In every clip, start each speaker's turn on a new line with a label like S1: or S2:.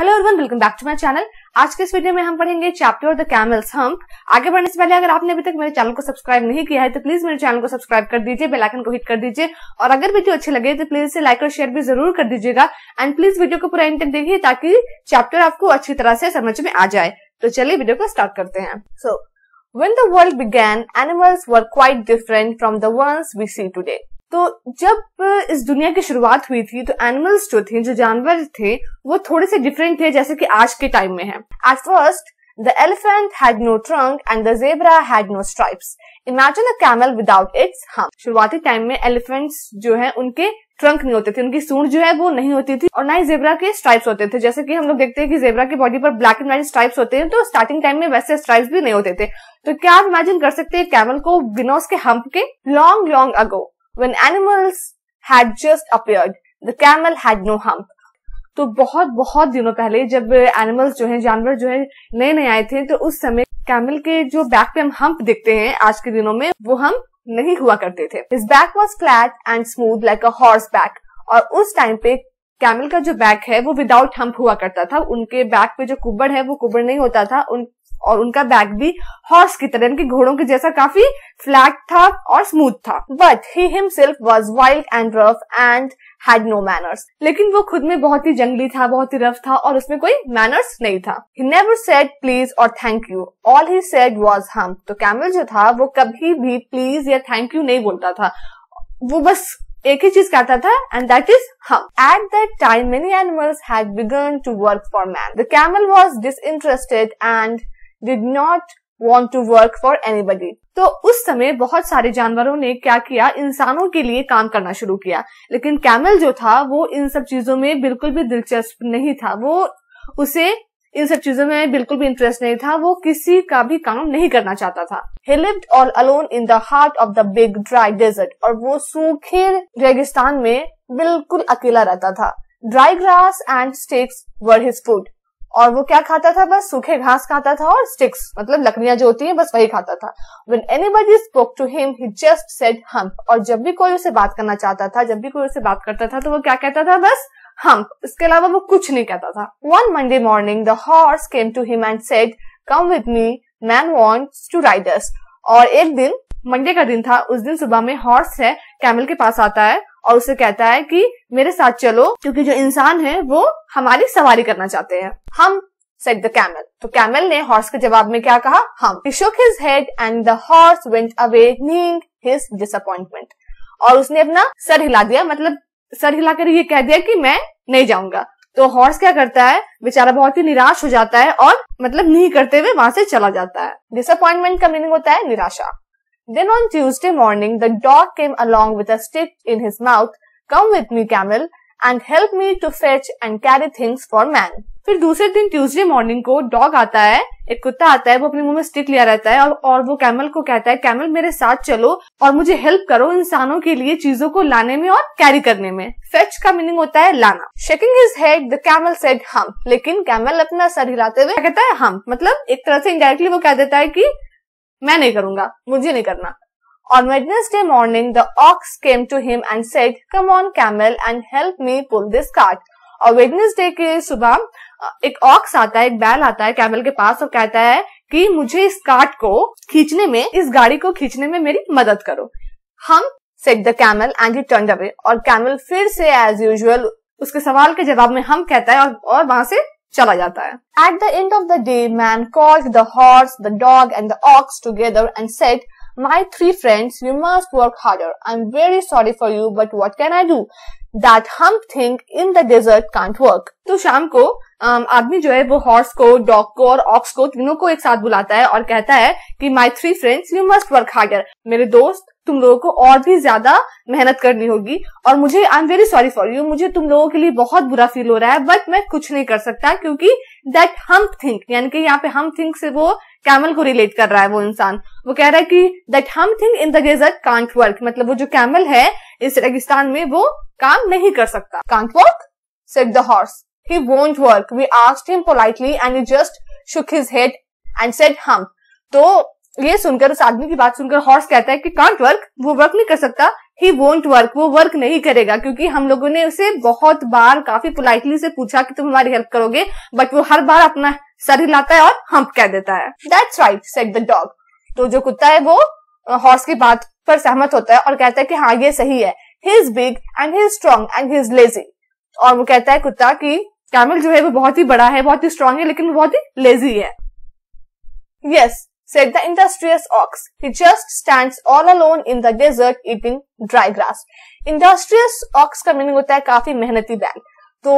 S1: Hello everyone welcome back to my channel आज के इस वीडियो में हम पढ़ेंगे चैप्टर द कैमल्स हम आगे बढ़ने से पहले अगर आपने अभी तक मेरे चैनल को सब्सक्राइब नहीं किया है तो प्लीज मेरे चैनल को सब्सक्राइब कर दीजिए बेल आइकन को हिट कर दीजिए और अगर वीडियो अच्छे लगे तो प्लीज इसे लाइक और शेयर भी जरूर कर दीजिएगा एंड प्लीज वीडियो को पूरा इंटर देखिए ताकि चैप्टर आपको अच्छी तरह से समझ में आ जाए तो चलिए वीडियो को स्टार्ट करते हैं so when the world began animals were quite different from the ones we see today तो जब इस दुनिया की शुरुआत हुई थी तो एनिमल्स जो थे जो जानवर थे वो थोड़े से डिफरेंट थे जैसे कि आज के टाइम में है at first the elephant had no trunk and the zebra had no stripes. Imagine a camel without its hump शुरुआती टाइम में एलिफेंट्स जो है उनके ट्रंक नहीं होते थे उनकी सूंड जो है वो नहीं होती थी और ना ही जेबरा के स्ट्राइप्स होते थे जैसे कि हम लोग देखते हैं कि जेबरा के बॉडी पर ब्लैक एंड व्हाइट स्ट्राइप्स होते हैं तो स्टार्टिंग टाइम में वैसे स्ट्राइप्स भी नहीं होते थे तो क्या आप इमेजिन कर सकते हैं कैमल को बिना उसके हम्प के long long ago When animals had just appeared, the camel had no hump. तो बहुत बहुत दिनों पहले जब एनिमल्स जो हैं जानवर जो हैं नए नए आए थे तो उस समय कैमल के जो बैक पे हम हम्प देखते हैं आज के दिनों में वो हम नहीं हुआ करते थे its back was flat and smooth like a horse back और उस टाइम पे कैमल का जो बैक है वो विदाउट हम्प हुआ करता था उनके बैक पे जो कुबड़ है वो कुबड़ नहीं होता था उन और उनका बैग भी हॉर्स की तरह उनके घोड़ों के जैसा काफी फ्लैट था और स्मूथ था but he himself was wild and rough and had no manners लेकिन वो खुद में बहुत ही जंगली था बहुत ही रफ था और उसमें कोई मैनर्स नहीं था ही नेवर सेड प्लीज और thank you all he said was humph तो कैमल जो था वो कभी भी प्लीज या थैंक यू नहीं बोलता था वो बस एक ही चीज कहता था and that is humph at that time many animals had begun to work for man the camel was disinterested and did not want to work for anybody तो उस समय बहुत सारे जानवरों ने क्या किया इंसानों के लिए काम करना शुरू किया लेकिन कैमल जो था वो इन सब चीजों में बिल्कुल भी दिलचस्प नहीं था वो उसे इन सब चीजों में बिल्कुल भी इंटरेस्ट नहीं था वो किसी का भी काम नहीं करना चाहता था he lived all alone in the heart of the big dry desert और वो सूखे रेगिस्तान में बिल्कुल अकेला रहता था dry grass and sticks were his food और वो क्या खाता था बस सूखे घास खाता था और स्टिक्स मतलब लकड़ियां जो होती हैं बस वही खाता था when anybody spoke to him he just said humph और जब भी कोई उसे बात करना चाहता था जब भी कोई उसे बात करता था तो वो क्या कहता था बस हम्प इसके अलावा वो कुछ नहीं कहता था one Monday morning the horse came to him and said come with me man wants to riders और एक दिन मंडे का दिन था उस दिन सुबह में हॉर्स है कैमल के पास आता है और उसे कहता है कि मेरे साथ चलो क्योंकि जो इंसान है वो हमारी सवारी करना चाहते हैं हम सेट द कैमल तो कैमल ने हॉर्स के जवाब में क्या कहा humph shook his head and the horse went away neighing his disappointment और उसने अपना सर हिला दिया मतलब सर हिलाकर ये कह दिया कि मैं नहीं जाऊंगा तो हॉर्स क्या करता है बेचारा बहुत ही निराश हो जाता है और मतलब नहीं करते हुए वहां से चला जाता है डिसअपॉइंटमेंट का मीनिंग होता है निराशा Then on Tuesday morning, the dog came along with a stick in his mouth. Come with me, camel, and help me to fetch and carry things for man फिर दूसरे दिन ट्यूसडे मॉर्निंग को dog आता है एक कुत्ता आता है वो अपने मुंह में स्टिक लिया रहता है और, और वो कैमल को कहता है कैमल मेरे साथ चलो और मुझे हेल्प करो इंसानों के लिए चीजों को लाने में और कैरी करने में फेच का मीनिंग होता है लाना shaking his head the camel said humph लेकिन कैमल अपना सर हिलाते हुए कहता है हम मतलब एक तरह से इंडायरेक्टली वो कह देता है की मैं नहीं करूंगा मुझे नहीं करना On Wednesday morning, the ox came to him and said, "Come on, camel, and help me pull this cart." और वेडनेसडे के सुबह एक ऑक्स आता है एक बैल आता है कैमल के पास और कहता है कि मुझे इस कार्ट को खींचने में इस गाड़ी को खींचने में मेरी मदद करो humph said the camel and he turn away और कैमल फिर से एज यूजल उसके सवाल के जवाब में हम कहता है और, और वहां से चला जाता है at the end of the day man called the horse the dog and the ox together and said three friends you must work harder I am very sorry for you but what can I do that humph thing in the desert can't work तो शाम को आदमी जो है वो horse को dog को और ऑक्स को तीनों को एक साथ बुलाता है और कहता है कि my three friends you must work harder मेरे दोस्त तुम लोगों को और भी ज्यादा मेहनत करनी होगी और मुझे I am very sorry for you मुझे तुम लोगों के लिए बहुत बुरा फील हो रहा है बट मैं कुछ नहीं कर सकता क्योंकि दैट हम थिंक यानी कि यहाँ पे हम थिंक से वो कैमल को रिलेट कर रहा है वो इंसान वो कह रहा है कि that humph thing in the desert can't work मतलब वो जो कैमल है इस रेगिस्तान में वो काम नहीं कर सकता can't work said the horse he won't work we asked him politely and he just shook his head and said humph तो ये सुनकर उस आदमी की बात सुनकर हॉर्स कहता है कि कांट वर्क वो वर्क नहीं कर सकता ही वोंट वर्क वो वर्क नहीं करेगा क्योंकि हम लोगों ने उसे बहुत बार काफी पोलाइटली से पूछा कि तुम हमारी हेल्प करोगे बट वो हर बार अपना सर हिलाता है और हम कह देता है that's right said the dog तो जो कुत्ता है वो हॉर्स की बात पर सहमत होता है और कहता है कि हाँ ये सही है he is big and he is strong and he is lazy और वो कहता है कुत्ता की कैमल जो है वो बहुत ही बड़ा है बहुत ही स्ट्रांग है लेकिन वो बहुत ही लेजी है yes yes, said the industrious ox. He just stands all alone in the desert eating dry grass. Industrious ox का मीनिंग होता है काफी मेहनती बैल तो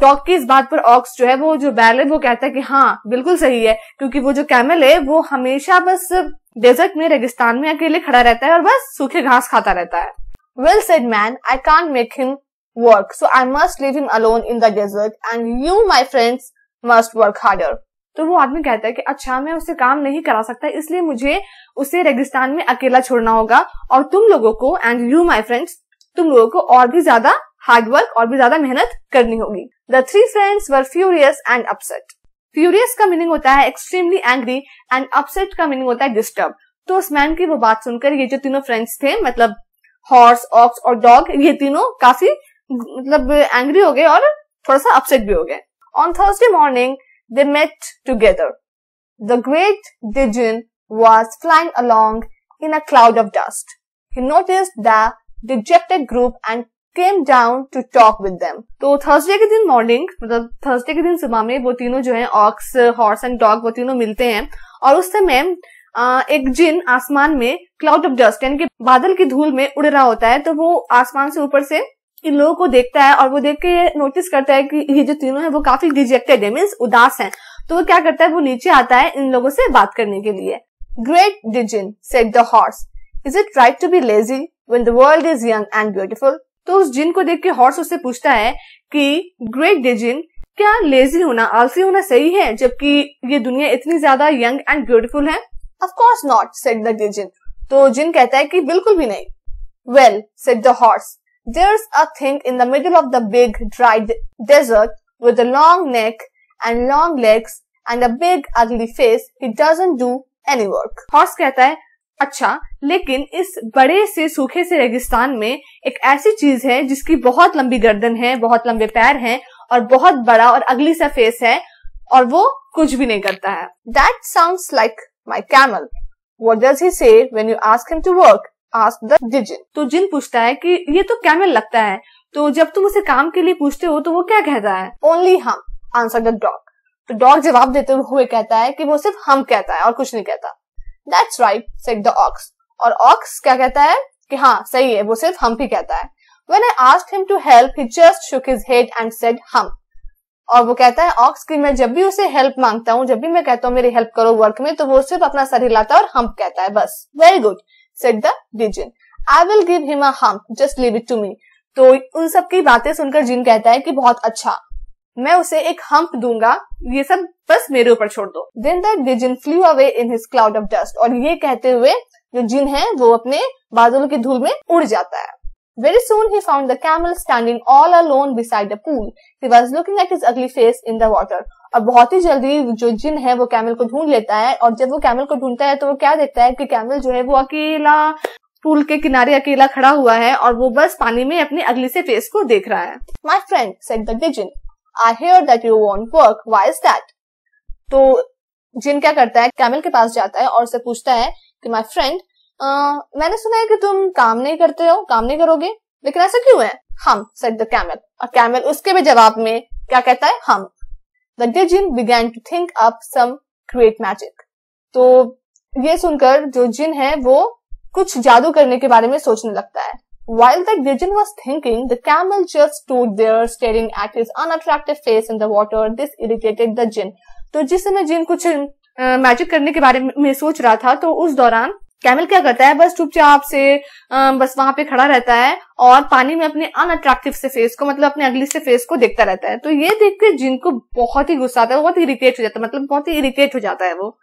S1: डॉग की इस बात पर ऑक्स जो है वो जो बैल है वो कहता है कि हाँ बिल्कुल सही है क्योंकि वो जो कैमल है वो हमेशा बस डेजर्ट में रेगिस्तान में अकेले खड़ा रहता है और बस सूखे घास खाता रहता है well said man I can't make him work so I must leave him alone in the desert and you my friends must work harder तो वो आदमी कहता है कि अच्छा मैं उससे काम नहीं करा सकता इसलिए मुझे उसे रेगिस्तान में अकेला छोड़ना होगा और तुम लोगों को एंड यू माई फ्रेंड्स तुम लोगों को और भी ज्यादा हार्डवर्क और भी ज्यादा मेहनत करनी होगी the three friends were furious and upset furious का मीनिंग होता है एक्सट्रीमली एंग्री एंड अपसेट का मीनिंग होता है डिस्टर्ब तो उस मैन की वो बात सुनकर ये जो तीनों फ्रेंड्स थे मतलब हॉर्स ऑक्स और डॉग ये तीनों काफी मतलब एंग्री हो गए और थोड़ा सा अपसेट भी हो गए on Thursday morning they met together. The great Dijin was flying along in a cloud of dust. He noticed the dejected group and came down to talk with them तो Thursday के दिन morning मतलब Thursday के दिन सुबह में वो तीनों जो है ऑक्स हॉर्स एंड डॉग वो तीनों मिलते हैं और उस समय एक जिन आसमान में क्लाउड ऑफ डस्ट यानी कि बादल की धूल में उड़ रहा होता है तो वो आसमान से ऊपर से इन लोगों को देखता है और वो देख के नोटिस करता है कि ये जो तीनों है वो काफी डिजेक्टेड है मीन्स उदास है तो वो क्या करता है वो नीचे आता है इन लोगों से बात करने के लिए great djinn said the horse is it right to be lazy when the world is young and beautiful तो उस जिन को देख के हॉर्स उससे पूछता है कि ग्रेट डिजिन क्या लेजी होना आलसी होना सही है जबकि ये दुनिया इतनी ज्यादा यंग एंड ब्यूटिफुल है of course not said the djinn तो जिन कहता है कि बिल्कुल भी नहीं well said the horse There's a thing in the middle of the big dry de- desert with a long neck and long legs and a big ugly face. He doesn't do any work. Horse कहता है अच्छा लेकिन इस बड़े से सूखे से रेगिस्तान में एक ऐसी चीज है जिसकी बहुत लंबी गर्दन है बहुत लंबे पैर हैं और बहुत बड़ा और अगली सा फेस है और वो कुछ भी नहीं करता है that sound like my camel what does he say when you ask him to work ask the djinn तो जिन पूछता है कि ये तो क्या मैं लगता है तो जब तुम उसे काम के लिए पूछते हो तो वो क्या कहता है only humph answer the dog तो डॉग जवाब देते हुए कहता है कि वो सिर्फ हम कहता है और कुछ नहीं कहता that's right said the ox और ऑक्स क्या कहता है कि हाँ सही है वो सिर्फ हम ही कहता है when I asked him to help he just shook his head and said humph और वो कहता है ऑक्स की मैं जब भी उसे हेल्प मांगता हूँ जब भी मैं कहता हूँ मेरी हेल्प करो वर्क में तो वो सिर्फ अपना सर हिलाता है और हम कहता है बस very good said the djinn I will give him a just leave it to me तो उन सब की बातें सुनकर जिन कहता है कि बहुत अच्छा मैं उसे एक हम्प दूंगा ये सब बस मेरे ऊपर छोड़ दो then djinn flew away in his cloud of dust और ये कहते हुए जो जिन है वो अपने बादलों की धूल में उड़ जाता है very soon he found the camel standing all alone beside the pool he was looking at his ugly face in the water और बहुत ही जल्दी जो जिन है वो कैमल को ढूंढ लेता है और जब वो कैमल को ढूंढता है तो वो क्या देखता है कि कैमल जो है वो अकेला पुल के किनारे अकेला खड़ा हुआ है और वो बस पानी में अपनी अगली से फेस को देख रहा है my friend said the Jin I hear that you won't work why is that तो जिन क्या करता है कैमल के पास जाता है और उसे पूछता है कि माई फ्रेंड मैंने सुना है कि तुम काम नहीं करते हो काम नहीं करोगे लेकिन ऐसा क्यों है हम सेट द कैमल और कैमल उसके भी जवाब में क्या कहता है humph djinn began to think up some great magic तो ये सुनकर जो जिन है वो कुछ जादू करने के बारे में सोचने लगता है while the djinn was thinking the camel just stood there staring at his unattractive face in the this irritated the djinn तो जिस समय जिन कुछ मैजिक uh, करने के बारे में सोच रहा था तो उस दौरान कैमल क्या करता है बस चुपचाप से बस वहां पे खड़ा रहता है और पानी में अपने अनअट्रैक्टिव से फेस को मतलब अपने अगली से फेस को देखता रहता है तो ये देख के जिनको बहुत ही गुस्सा आता है बहुत इरिटेट हो जाता है मतलब बहुत ही इरिटेट हो जाता है वो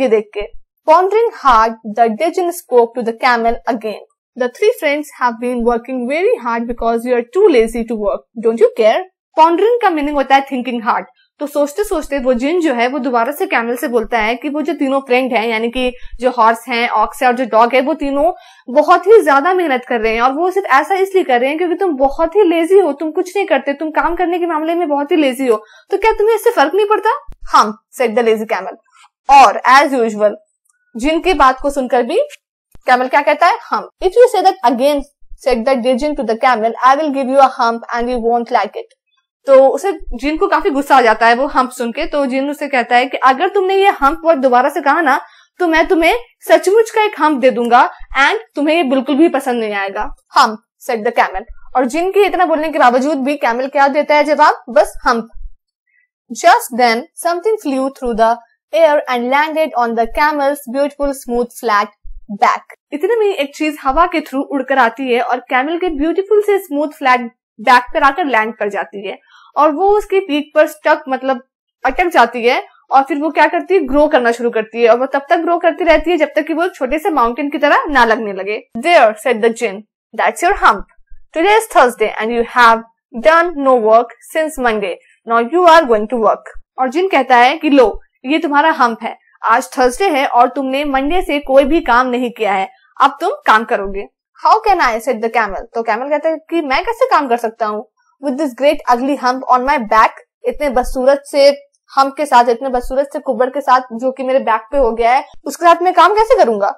S1: ये देख के Pondering hard the dejin spoke to the camel again the three friends have been working very hard because you are too lazy to work don't you care Pondering का मीनिंग होता है थिंकिंग हार्ड तो सोचते सोचते वो जिन जो है वो दोबारा से कैमल से बोलता है कि वो जो तीनों फ्रेंड हैं यानी कि जो हॉर्स हैं ऑक्स है और जो डॉग है वो तीनों बहुत ही ज्यादा मेहनत कर रहे हैं और वो सिर्फ ऐसा इसलिए कर रहे हैं क्योंकि तुम बहुत ही लेजी हो तुम कुछ नहीं करते तुम काम करने के मामले में बहुत ही लेजी हो तो क्या तुम्हें इससे फर्क नहीं पड़ता humph said the lazy camel और एज यूजल जिनकी बात को सुनकर भी कैमल क्या कहता है हम if you say that again set that to the camel I will give you hump and you won't like it तो उसे जिन को काफी गुस्सा आ जाता है वो हम्प सुन के तो जिन उसे कहता है कि अगर तुमने ये हम्प वर्ड दोबारा से कहा ना तो मैं तुम्हें सचमुच का एक हम्प दे दूंगा एंड तुम्हें ये बिल्कुल भी पसंद नहीं आएगा हम्प सेट द कैमल और जिन के इतना बोलने के बावजूद भी कैमल क्या देता है जवाब बस humph just then something flew through the air and landed on the camel's beautiful smooth flat back इतने में एक चीज हवा के थ्रू उड़कर आती है और कैमल के ब्यूटीफुल से स्मूथ फ्लैट बैक पर आकर लैंड कर जाती है और वो उसकी पीक पर स्टक मतलब अटक जाती है और फिर वो क्या करती है ग्रो करना शुरू करती है और वो तब तक ग्रो करती रहती है जब तक कि वो छोटे से माउंटेन की तरह ना लगने लगे there said the Djinn that's your hump today is Thursday and you have done no work since Monday now you are going to work और जिन कहता है कि लो ये तुम्हारा हम्प है आज थर्सडे है और तुमने मंडे से कोई भी काम नहीं किया है अब तुम काम करोगे how can I said the camel तो कैमल कहता है कि मैं कैसे काम कर सकता हूँ with this great ugly hump on my back इतने बदसूरत से हम के साथ इतने बदसूरत से कुबर के साथ जो कि मेरे बैक पे हो गया है उसके साथ मैं काम कैसे करूंगा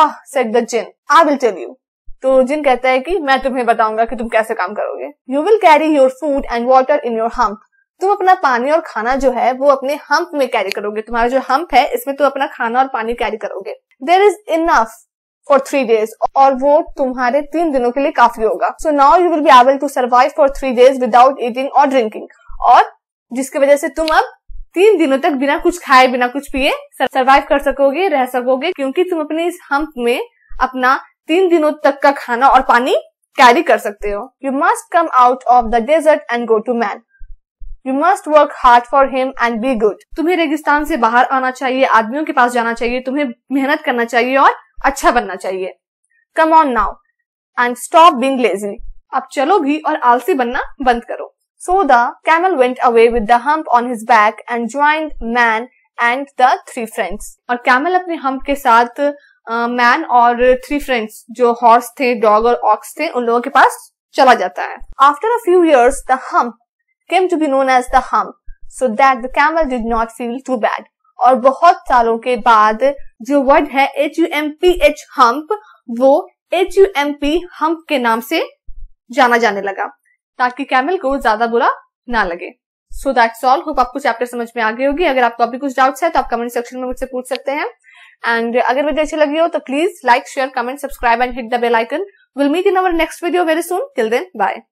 S1: ah said the Jin I will tell you तो जिन कहता है कि मैं तुम्हें बताऊंगा कि तुम कैसे काम करोगे you will carry your food and water in your hump तुम अपना पानी और खाना जो है वो अपने हम्प में कैरी करोगे तुम्हारा जो हम्प है इसमें तुम अपना खाना और पानी कैरी करोगे there is enough for three days और वो तुम्हारे तीन दिनों के लिए काफी होगा so now you will be able to survive for three days without eating or drinking और जिसकी वजह से तुम अब तीन दिनों तक बिना कुछ खाए बिना कुछ पिए सर्वाइव कर सकोगे रह सकोगे क्योंकि तुम अपने इस हम्प में अपना तीन दिनों तक का खाना और पानी कैरी कर सकते हो you must come out of the desert and go to man you must work hard for him and be good तुम्हें रेगिस्तान से बाहर आना चाहिए आदमियों के पास जाना चाहिए तुम्हें मेहनत करना चाहिए और अच्छा बनना चाहिए come on now and stop being lazy अब चलो भी और आलसी बनना बंद करो so the camel went away with the hump on his back and join man and the three friends और कैमल अपने हम्प के साथ मैन uh, और थ्री फ्रेंड्स जो हॉर्स थे डॉग और ऑक्स थे उन लोगों के पास चला जाता है after a few years the hump came to be known as the hump so that the camel did not feel too bad और बहुत सालों के बाद जो वर्ड है H U M P H humph वो H U M P hump के नाम से जाना जाने लगा ताकि कैमल को ज्यादा बुरा ना लगे सो दैट्स ऑल होप आपको चैप्टर समझ में आ गई होगी अगर आपको अभी कुछ डाउट्स है तो आप कमेंट सेक्शन में मुझसे पूछ सकते हैं एंड अगर वीडियो अच्छी लगी हो तो please like share comment subscribe and hit the bell icon will meet in our next video very soon till then bye